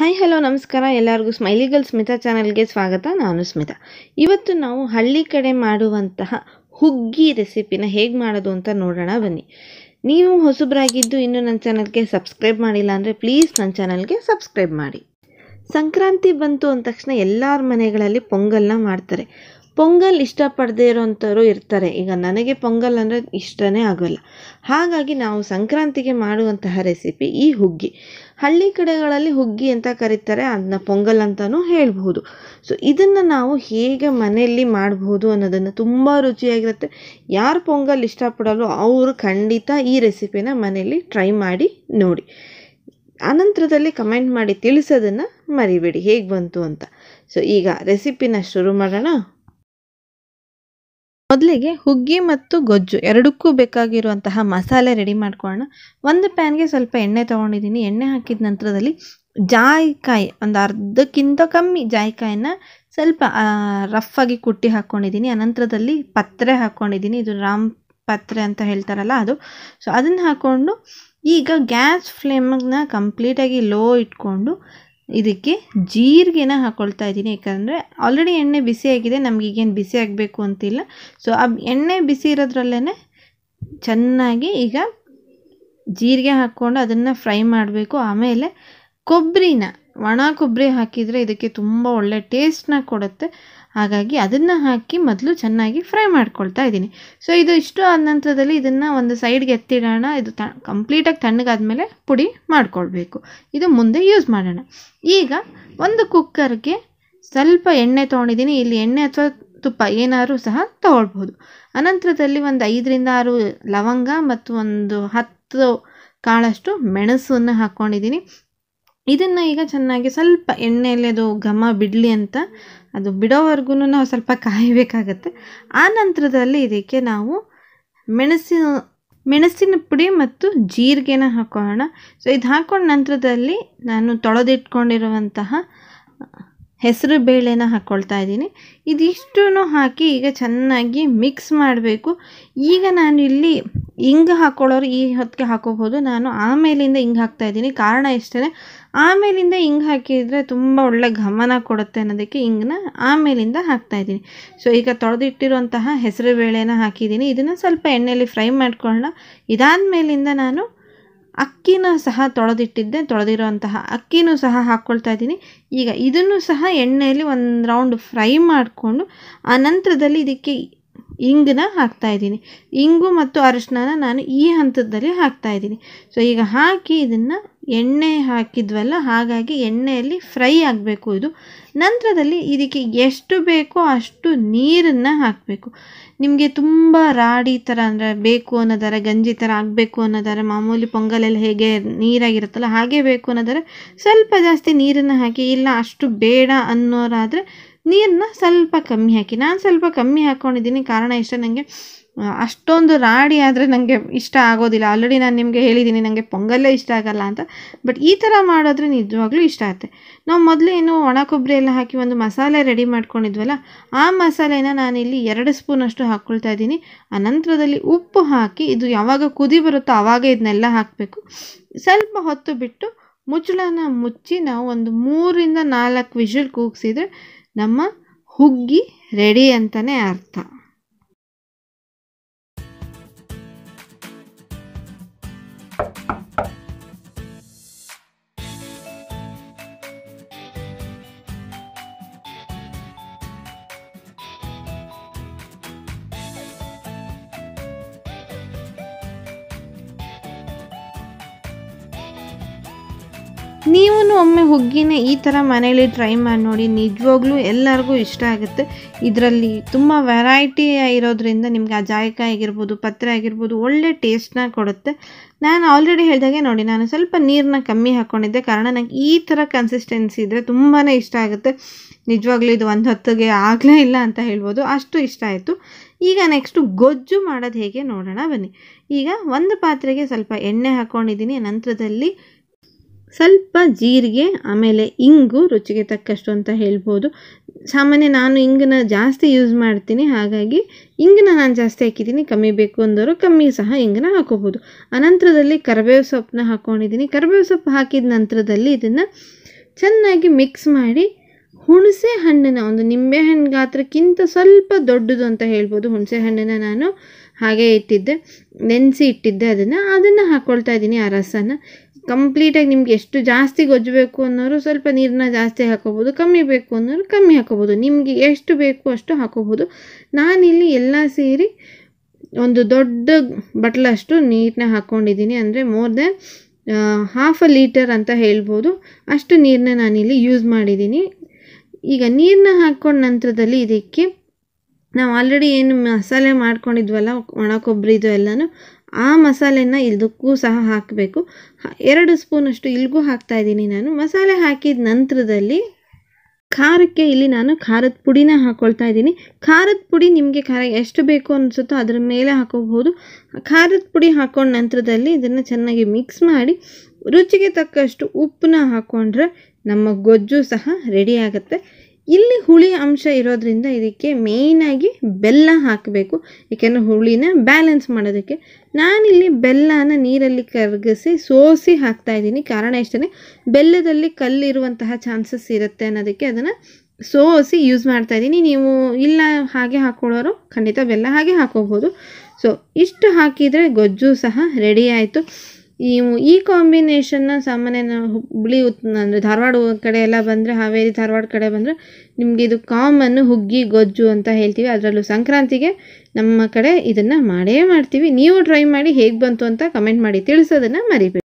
hi hello ನಮಸ್ಕಾರ ಎಲ್ಲರಿಗೂ ಸ್ಮೈಲಿಗಲ್ ಸ್ಮಿತಾ ಚಾನಲ್ಗೆ ಸ್ವಾಗತ ನಾನು ಸ್ಮಿತಾ ಇವತ್ತು ನಾವು ಹಳ್ಳಿ ಕಡೆ ಮಾಡುವಂತಹ ಹುಗ್ಗಿ ರೆಸಿಪಿನ ಹೇಗೆ ಮಾಡೋದು ಅಂತ ನೋಡೋಣ ಬನ್ನಿ ನೀವು ಹೊಸಬ್ರಾಗಿದ್ದು ಇನ್ನೂ ನನ್ನ ಚಾನಲ್ಗೆ ಸಬ್ಸ್ಕ್ರೈಬ್ ಮಾಡಿಲ್ಲ ಅಂದರೆ ಪ್ಲೀಸ್ ನನ್ನ ಚಾನಲ್ಗೆ ಸಬ್ಸ್ಕ್ರೈಬ್ ಮಾಡಿ ಸಂಕ್ರಾಂತಿ ಬಂತು ಅಂದ ತಕ್ಷಣ ಎಲ್ಲರ ಮನೆಗಳಲ್ಲಿ ಪೊಂಗಲ್ನ ಮಾಡ್ತಾರೆ ಪೊಂಗಲ್ ಇಷ್ಟಪಡದೇ ಇರೋಂಥವ್ರು ಇರ್ತಾರೆ ಈಗ ನನಗೆ ಪೊಂಗಲ್ ಅಂದರೆ ಇಷ್ಟನೇ ಆಗೋಲ್ಲ ಹಾಗಾಗಿ ನಾವು ಸಂಕ್ರಾಂತಿಗೆ ಮಾಡುವಂತಹ ರೆಸಿಪಿ ಈ ಹುಗ್ಗಿ ಹಳ್ಳಿ ಕಡೆಗಳಲ್ಲಿ ಹುಗ್ಗಿ ಅಂತ ಕರೀತಾರೆ ಅದನ್ನ ಪೊಂಗಲ್ ಅಂತಲೂ ಹೇಳ್ಬೋದು ಸೊ ಇದನ್ನು ನಾವು ಹೇಗೆ ಮನೆಯಲ್ಲಿ ಮಾಡ್ಬೋದು ಅನ್ನೋದನ್ನು ತುಂಬ ರುಚಿಯಾಗಿರುತ್ತೆ ಯಾರು ಪೊಂಗಲ್ ಇಷ್ಟಪಡಲು ಅವರು ಖಂಡಿತ ಈ ರೆಸಿಪಿನ ಮನೆಯಲ್ಲಿ ಟ್ರೈ ಮಾಡಿ ನೋಡಿ ಆನಂತರದಲ್ಲಿ ಕಮೆಂಟ್ ಮಾಡಿ ತಿಳಿಸೋದನ್ನು ಮರಿಬೇಡಿ ಹೇಗೆ ಬಂತು ಅಂತ ಸೊ ಈಗ ರೆಸಿಪಿನ ಶುರು ಮಾಡೋಣ ಮೊದಲಿಗೆ ಹುಗ್ಗಿ ಮತ್ತು ಗೊಜ್ಜು ಎರಡಕ್ಕೂ ಬೇಕಾಗಿರುವಂತಹ ಮಸಾಲೆ ರೆಡಿ ಮಾಡ್ಕೊಳ್ಳೋಣ ಒಂದು ಪ್ಯಾನ್ಗೆ ಸ್ವಲ್ಪ ಎಣ್ಣೆ ತೊಗೊಂಡಿದ್ದೀನಿ ಎಣ್ಣೆ ಹಾಕಿದ ನಂತರದಲ್ಲಿ ಜಾಯಿಕಾಯಿ ಒಂದು ಅರ್ಧಕ್ಕಿಂತ ಕಮ್ಮಿ ಜಾಯಿಕಾಯಿನ ಸ್ವಲ್ಪ ರಫಾಗಿ ಕುಟ್ಟಿ ಹಾಕ್ಕೊಂಡಿದ್ದೀನಿ ಅನಂತರದಲ್ಲಿ ಪತ್ರೆ ಹಾಕ್ಕೊಂಡಿದ್ದೀನಿ ಇದು ರಾಮ್ ಪತ್ರೆ ಅಂತ ಹೇಳ್ತಾರಲ್ಲ ಅದು ಸೊ ಅದನ್ನು ಹಾಕ್ಕೊಂಡು ಈಗ ಗ್ಯಾಸ್ ಫ್ಲೇಮನ್ನ ಕಂಪ್ಲೀಟಾಗಿ ಲೋ ಇಟ್ಕೊಂಡು ಇದಕ್ಕೆ ಜೀರಿಗೆನ ಹಾಕ್ಕೊಳ್ತಾ ಇದ್ದೀನಿ ಯಾಕಂದರೆ ಆಲ್ರೆಡಿ ಎಣ್ಣೆ ಬಿಸಿ ಆಗಿದೆ ನಮಗೀಗೇನು ಬಿಸಿ ಆಗಬೇಕು ಅಂತಿಲ್ಲ ಸೊ ಆ ಎಣ್ಣೆ ಬಿಸಿ ಇರೋದ್ರಲ್ಲೇ ಚೆನ್ನಾಗಿ ಈಗ ಜೀರಿಗೆ ಹಾಕ್ಕೊಂಡು ಅದನ್ನು ಫ್ರೈ ಮಾಡಬೇಕು ಆಮೇಲೆ ಕೊಬ್ಬರಿನ ಒಣ ಕೊಬ್ಬರಿ ಹಾಕಿದರೆ ಇದಕ್ಕೆ ತುಂಬ ಒಳ್ಳೆ ಟೇಸ್ಟನ್ನ ಕೊಡುತ್ತೆ ಹಾಗಾಗಿ ಅದನ್ನು ಹಾಕಿ ಮೊದಲು ಚೆನ್ನಾಗಿ ಫ್ರೈ ಮಾಡ್ಕೊಳ್ತಾ ಇದ್ದೀನಿ ಸೊ ಇದು ಇಷ್ಟು ಆದ ನಂತರದಲ್ಲಿ ಇದನ್ನು ಒಂದು ಸೈಡ್ಗೆ ಎತ್ತಿಡೋಣ ಇದು ತ ಕಂಪ್ಲೀಟಾಗಿ ತಣ್ಣಗಾದ್ಮೇಲೆ ಪುಡಿ ಮಾಡ್ಕೊಳ್ಬೇಕು ಇದು ಮುಂದೆ ಯೂಸ್ ಮಾಡೋಣ ಈಗ ಒಂದು ಕುಕ್ಕರ್ಗೆ ಸ್ವಲ್ಪ ಎಣ್ಣೆ ತೊಗೊಂಡಿದ್ದೀನಿ ಇಲ್ಲಿ ಎಣ್ಣೆ ಅಥವಾ ತುಪ್ಪ ಏನಾದರೂ ಸಹ ತೊಗೊಳ್ಬೋದು ಅನಂತರದಲ್ಲಿ ಒಂದು ಐದರಿಂದ ಆರು ಲವಂಗ ಮತ್ತು ಒಂದು ಹತ್ತು ಕಾಳಷ್ಟು ಮೆಣಸನ್ನು ಹಾಕ್ಕೊಂಡಿದ್ದೀನಿ ಇದನ್ನು ಈಗ ಚೆನ್ನಾಗಿ ಸ್ವಲ್ಪ ಎಣ್ಣೆಯಲ್ಲಿ ಅದು ಘಮ ಬಿಡಲಿ ಅಂತ ಅದು ಬಿಡೋವರೆಗೂ ನಾವು ಸ್ವಲ್ಪ ಕಾಯಬೇಕಾಗತ್ತೆ ಆ ನಂತರದಲ್ಲಿ ಇದಕ್ಕೆ ನಾವು ಮೆಣಸಿನ ಮೆಣಸಿನ ಪುಡಿ ಮತ್ತು ಜೀರಿಗೆನ ಹಾಕೋಣ ಸೊ ಇದು ಹಾಕೊಂಡ ನಂತರದಲ್ಲಿ ನಾನು ತೊಳೆದಿಟ್ಕೊಂಡಿರುವಂತಹ ಹೆಸರು ಬೇಳೆನ ಹಾಕ್ಕೊಳ್ತಾ ಇದ್ದೀನಿ ಇದಿಷ್ಟೂ ಹಾಕಿ ಈಗ ಚೆನ್ನಾಗಿ ಮಿಕ್ಸ್ ಮಾಡಬೇಕು ಈಗ ನಾನು ಇಲ್ಲಿ ಹಿಂಗೆ ಹಾಕೊಳ್ಳೋರು ಈ ಹೊತ್ತಿಗೆ ಹಾಕೋಬಹುದು ನಾನು ಆಮೇಲಿಂದ ಹಿಂಗೆ ಹಾಕ್ತಾ ಇದ್ದೀನಿ ಕಾರಣ ಇಷ್ಟೇ ಆಮೇಲಿಂದ ಹಿಂಗೆ ಹಾಕಿದರೆ ತುಂಬ ಒಳ್ಳೆ ಗಮನ ಕೊಡುತ್ತೆ ಅನ್ನೋದಕ್ಕೆ ಹಿಂಗನ್ನ ಆಮೇಲಿಂದ ಹಾಕ್ತಾ ಇದ್ದೀನಿ ಸೊ ಈಗ ತೊಳೆದಿಟ್ಟಿರುವಂತಹ ಹೆಸರು ಬೇಳೆನ ಹಾಕಿದ್ದೀನಿ ಇದನ್ನು ಸ್ವಲ್ಪ ಎಣ್ಣೆಯಲ್ಲಿ ಫ್ರೈ ಮಾಡ್ಕೊಳ್ಳೋಣ ಇದಾದ ಮೇಲಿಂದ ನಾನು ಅಕ್ಕಿನ ಸಹ ತೊಳೆದಿಟ್ಟಿದ್ದೆ ತೊಳೆದಿರುವಂತಹ ಅಕ್ಕಿನೂ ಸಹ ಹಾಕ್ಕೊಳ್ತಾ ಇದ್ದೀನಿ ಈಗ ಇದನ್ನು ಸಹ ಎಣ್ಣೆಯಲ್ಲಿ ಒಂದು ರೌಂಡ್ ಫ್ರೈ ಮಾಡಿಕೊಂಡು ಆ ನಂತರದಲ್ಲಿ ಇದಕ್ಕೆ ಇಂಗನ್ನ ಹಾಕ್ತಾ ಇದ್ದೀನಿ ಇಂಗು ಮತ್ತು ಅರಿಶಿನ ನಾನು ಈ ಹಂತದಲ್ಲಿ ಹಾಕ್ತಾ ಇದ್ದೀನಿ ಸೊ ಈಗ ಹಾಕಿ ಇದನ್ನು ಎಣ್ಣೆ ಹಾಕಿದ್ವಲ್ಲ ಹಾಗಾಗಿ ಎಣ್ಣೆಯಲ್ಲಿ ಫ್ರೈ ಆಗಬೇಕು ಇದು ನಂತರದಲ್ಲಿ ಇದಕ್ಕೆ ಎಷ್ಟು ಬೇಕೋ ಅಷ್ಟು ನೀರನ್ನು ಹಾಕಬೇಕು ನಿಮಗೆ ತುಂಬ ರಾಡಿ ಥರ ಅಂದರೆ ಬೇಕು ಅನ್ನೋದಾರೆ ಗಂಜಿ ಥರ ಆಗಬೇಕು ಅನ್ನೋದಾರ ಮಾಮೂಲಿ ಪೊಂಗಲಲ್ಲಿ ಹೇಗೆ ನೀರಾಗಿರುತ್ತಲ್ಲ ಹಾಗೆ ಬೇಕು ಅನ್ನೋದಾರೆ ಸ್ವಲ್ಪ ಜಾಸ್ತಿ ನೀರನ್ನು ಹಾಕಿ ಇಲ್ಲ ಅಷ್ಟು ಬೇಡ ಅನ್ನೋರಾದರೆ ನೀರನ್ನ ಸ್ವಲ್ಪ ಕಮ್ಮಿ ಹಾಕಿ ನಾನು ಸ್ವಲ್ಪ ಕಮ್ಮಿ ಹಾಕ್ಕೊಂಡಿದ್ದೀನಿ ಕಾರಣ ಇಷ್ಟ ನನಗೆ ಅಷ್ಟೊಂದು ರಾಡಿ ಆದರೆ ನನಗೆ ಇಷ್ಟ ಆಗೋದಿಲ್ಲ ಆಲ್ರೆಡಿ ನಾನು ನಿಮಗೆ ಹೇಳಿದ್ದೀನಿ ನನಗೆ ಪೊಂಗಲ್ಲೇ ಇಷ್ಟ ಆಗಲ್ಲ ಅಂತ ಬಟ್ ಈ ಥರ ಮಾಡಿದ್ರೆ ನಿಜವಾಗ್ಲೂ ಇಷ್ಟ ಆಗುತ್ತೆ ನಾವು ಮೊದಲು ಏನು ಒಣ ಕೊಬ್ಬರಿ ಎಲ್ಲ ಹಾಕಿ ಒಂದು ಮಸಾಲೆ ರೆಡಿ ಮಾಡ್ಕೊಂಡಿದ್ವಲ್ಲ ಆ ಮಸಾಲೆನ ನಾನಿಲ್ಲಿ ಎರಡು ಸ್ಪೂನಷ್ಟು ಹಾಕ್ಕೊಳ್ತಾ ಇದ್ದೀನಿ ಅನಂತರದಲ್ಲಿ ಉಪ್ಪು ಹಾಕಿ ಇದು ಯಾವಾಗ ಕುದಿ ಬರುತ್ತೋ ಆವಾಗ ಇದನ್ನೆಲ್ಲ ಹಾಕಬೇಕು ಸ್ವಲ್ಪ ಹೊತ್ತು ಬಿಟ್ಟು ಮುಚ್ಚಳನ ಮುಚ್ಚಿ ನಾವು ಒಂದು ಮೂರಿಂದ ನಾಲ್ಕು ವಿಷಲ್ ಕೂಗಿಸಿದ್ರೆ ನಮ್ಮ ಹುಗ್ಗಿ ರೆಡಿ ಅಂತಲೇ ಅರ್ಥ ನೀವೂ ಒಮ್ಮೆ ಹುಗ್ಗಿನ ಈ ಥರ ಮನೇಲಿ ಟ್ರೈ ಮಾಡಿ ನೋಡಿ ನಿಜವಾಗ್ಲೂ ಎಲ್ಲರಿಗೂ ಇಷ್ಟ ಆಗುತ್ತೆ ಇದರಲ್ಲಿ ತುಂಬ ವೆರೈಟಿ ಇರೋದ್ರಿಂದ ನಿಮಗೆ ಆ ಜಾಯಕಾಯಿ ಆಗಿರ್ಬೋದು ಪತ್ರೆ ಆಗಿರ್ಬೋದು ಒಳ್ಳೆ ಟೇಸ್ಟ್ನ ಕೊಡುತ್ತೆ ನಾನು ಆಲ್ರೆಡಿ ಹೇಳಿದಾಗೆ ನೋಡಿ ನಾನು ಸ್ವಲ್ಪ ನೀರನ್ನ ಕಮ್ಮಿ ಹಾಕ್ಕೊಂಡಿದ್ದೆ ಕಾರಣ ನನಗೆ ಈ ಥರ ಕನ್ಸಿಸ್ಟೆನ್ಸಿ ಇದ್ದರೆ ತುಂಬಾ ಇಷ್ಟ ಆಗುತ್ತೆ ನಿಜವಾಗ್ಲೂ ಇದು ಒಂದು ಹೊತ್ತಿಗೆ ಆಗಲೇ ಇಲ್ಲ ಅಂತ ಹೇಳ್ಬೋದು ಅಷ್ಟು ಇಷ್ಟ ಆಯಿತು ಈಗ ನೆಕ್ಸ್ಟು ಗೊಜ್ಜು ಮಾಡೋದು ಹೇಗೆ ನೋಡೋಣ ಬನ್ನಿ ಈಗ ಒಂದು ಪಾತ್ರೆಗೆ ಸ್ವಲ್ಪ ಎಣ್ಣೆ ಹಾಕ್ಕೊಂಡಿದ್ದೀನಿ ನಂತರದಲ್ಲಿ ಸ್ವಲ್ಪ ಜೀರಿಗೆ ಆಮೇಲೆ ಇಂಗು ರುಚಿಗೆ ತಕ್ಕಷ್ಟು ಅಂತ ಹೇಳ್ಬೋದು ಸಾಮಾನ್ಯ ನಾನು ಇಂಗನ್ನ ಜಾಸ್ತಿ ಯೂಸ್ ಮಾಡ್ತೀನಿ ಹಾಗಾಗಿ ಇಂಗನ್ನ ನಾನು ಜಾಸ್ತಿ ಹಾಕಿದ್ದೀನಿ ಕಮ್ಮಿ ಬೇಕು ಅಂದವರು ಕಮ್ಮಿ ಸಹ ಇಂಗನ್ನ ಹಾಕೋಬೋದು ಅನಂತರದಲ್ಲಿ ಕರಿಬೇವು ಸೊಪ್ಪನ್ನ ಹಾಕ್ಕೊಂಡಿದ್ದೀನಿ ಕರಿಬೇವು ಸೊಪ್ಪು ಹಾಕಿದ ನಂತರದಲ್ಲಿ ಇದನ್ನು ಚೆನ್ನಾಗಿ ಮಿಕ್ಸ್ ಮಾಡಿ ಹುಣಸೆ ಹಣ್ಣಿನ ಒಂದು ನಿಂಬೆ ಹಣ್ಣು ಗಾತ್ರಕ್ಕಿಂತ ಸ್ವಲ್ಪ ದೊಡ್ಡದು ಅಂತ ಹೇಳ್ಬೋದು ಹುಣಸೆ ಹಣ್ಣನ್ನು ನಾನು ಹಾಗೆ ಇಟ್ಟಿದ್ದೆ ನೆನೆಸಿ ಇಟ್ಟಿದ್ದೆ ಅದನ್ನು ಅದನ್ನು ಹಾಕ್ಕೊಳ್ತಾ ಇದ್ದೀನಿ ಆ ರಸನ ಕಂಪ್ಲೀಟಾಗಿ ನಿಮಗೆ ಎಷ್ಟು ಜಾಸ್ತಿ ಗೊಜ್ಜಬೇಕು ಅನ್ನೋರು ಸ್ವಲ್ಪ ನೀರನ್ನ ಜಾಸ್ತಿ ಹಾಕೋಬೋದು ಕಮ್ಮಿ ಬೇಕು ಅನ್ನೋರು ಕಮ್ಮಿ ಹಾಕೋಬೋದು ನಿಮಗೆ ಎಷ್ಟು ಬೇಕು ಅಷ್ಟು ಹಾಕೋಬೋದು ನಾನಿಲ್ಲಿ ಎಲ್ಲ ಸೇರಿ ಒಂದು ದೊಡ್ಡ ಬಟ್ಲಷ್ಟು ನೀರನ್ನ ಹಾಕ್ಕೊಂಡಿದ್ದೀನಿ ಅಂದರೆ more than half a litre ಅಂತ ಹೇಳ್ಬೋದು ಅಷ್ಟು ನೀರನ್ನ ನಾನಿಲ್ಲಿ ಯೂಸ್ ಮಾಡಿದ್ದೀನಿ ಈಗ ನೀರನ್ನ ಹಾಕ್ಕೊಂಡ ನಂತರದಲ್ಲಿ ಇದಕ್ಕೆ ನಾವು ಆಲ್ರೆಡಿ ಏನು ಮಸಾಲೆ ಮಾಡ್ಕೊಂಡಿದ್ವಲ್ಲ ಒಣ ಕೊಬ್ಬರಿದು ಎಲ್ಲನೂ ಆ ಮಸಾಲೆನ ಇದಕ್ಕೂ ಸಹ ಹಾಕಬೇಕು ಎರಡು ಸ್ಪೂನಷ್ಟು ಇಲ್ಲಿಗೂ ಹಾಕ್ತಾಯಿದ್ದೀನಿ ನಾನು ಮಸಾಲೆ ಹಾಕಿದ ನಂತರದಲ್ಲಿ ಖಾರಕ್ಕೆ ಇಲ್ಲಿ ನಾನು ಖಾರದ ಪುಡಿನ ಹಾಕ್ಕೊಳ್ತಾ ಇದ್ದೀನಿ ಖಾರದ ಪುಡಿ ನಿಮಗೆ ಖಾರ ಎಷ್ಟು ಬೇಕು ಅನಿಸುತ್ತೋ ಅದರ ಮೇಲೆ ಹಾಕೋಬಹುದು ಖಾರದ ಪುಡಿ ಹಾಕೊಂಡ ನಂತರದಲ್ಲಿ ಇದನ್ನು ಚೆನ್ನಾಗಿ ಮಿಕ್ಸ್ ಮಾಡಿ ರುಚಿಗೆ ತಕ್ಕಷ್ಟು ಉಪ್ಪನ್ನ ಹಾಕ್ಕೊಂಡ್ರೆ ನಮ್ಮ ಗೊಜ್ಜು ಸಹ ರೆಡಿ ಆಗುತ್ತೆ ಇಲ್ಲಿ ಹುಳಿ ಅಂಶ ಇರೋದ್ರಿಂದ ಇದಕ್ಕೆ ಮೇಯ್ನಾಗಿ ಬೆಲ್ಲ ಹಾಕಬೇಕು ಏಕೆಂದರೆ ಹುಳಿನ ಬ್ಯಾಲೆನ್ಸ್ ಮಾಡೋದಕ್ಕೆ ನಾನಿಲ್ಲಿ ಬೆಲ್ಲನ ನೀರಲ್ಲಿ ಕರಗಿಸಿ ಸೋಸಿ ಹಾಕ್ತಾ ಇದ್ದೀನಿ ಕಾರಣ ಇಷ್ಟೇ ಬೆಲ್ಲದಲ್ಲಿ ಕಲ್ಲಿರುವಂತಹ ಚಾನ್ಸಸ್ ಇರುತ್ತೆ ಅನ್ನೋದಕ್ಕೆ ಅದನ್ನು ಸೋಸಿ ಯೂಸ್ ಮಾಡ್ತಾ ಇದ್ದೀನಿ ನೀವು ಇಲ್ಲ ಹಾಗೆ ಹಾಕ್ಕೊಳ್ಳೋರು ಖಂಡಿತ ಬೆಲ್ಲ ಹಾಗೆ ಹಾಕೋಬೋದು ಸೊ ಇಷ್ಟು ಹಾಕಿದರೆ ಗೊಜ್ಜು ಸಹ ರೆಡಿ ಆಯಿತು ಈ ಈ ಕಾಂಬಿನೇಷನ್ನ ಸಾಮಾನ್ಯ ನಾವು ಹುಬ್ಬಳ್ಳಿ ಉತ್ ಅಂದರೆ ಧಾರವಾಡ ಕಡೆ ಎಲ್ಲ ಬಂದರೆ ಹಾವೇರಿ ಧಾರವಾಡ ಕಡೆ ಬಂದರೆ ನಿಮಗೆ ಇದು ಕಾಮನ್ ಹುಗ್ಗಿ ಗೊಜ್ಜು ಅಂತ ಹೇಳ್ತೀವಿ ಅದರಲ್ಲೂ ಸಂಕ್ರಾಂತಿಗೆ ನಮ್ಮ ಕಡೆ ಇದನ್ನು ಮಾಡೇ ಮಾಡ್ತೀವಿ ನೀವು ಟ್ರೈ ಮಾಡಿ ಹೇಗೆ ಬಂತು ಅಂತ ಕಮೆಂಟ್ ಮಾಡಿ ತಿಳಿಸೋದನ್ನು ಮರಿಬೇಡಿ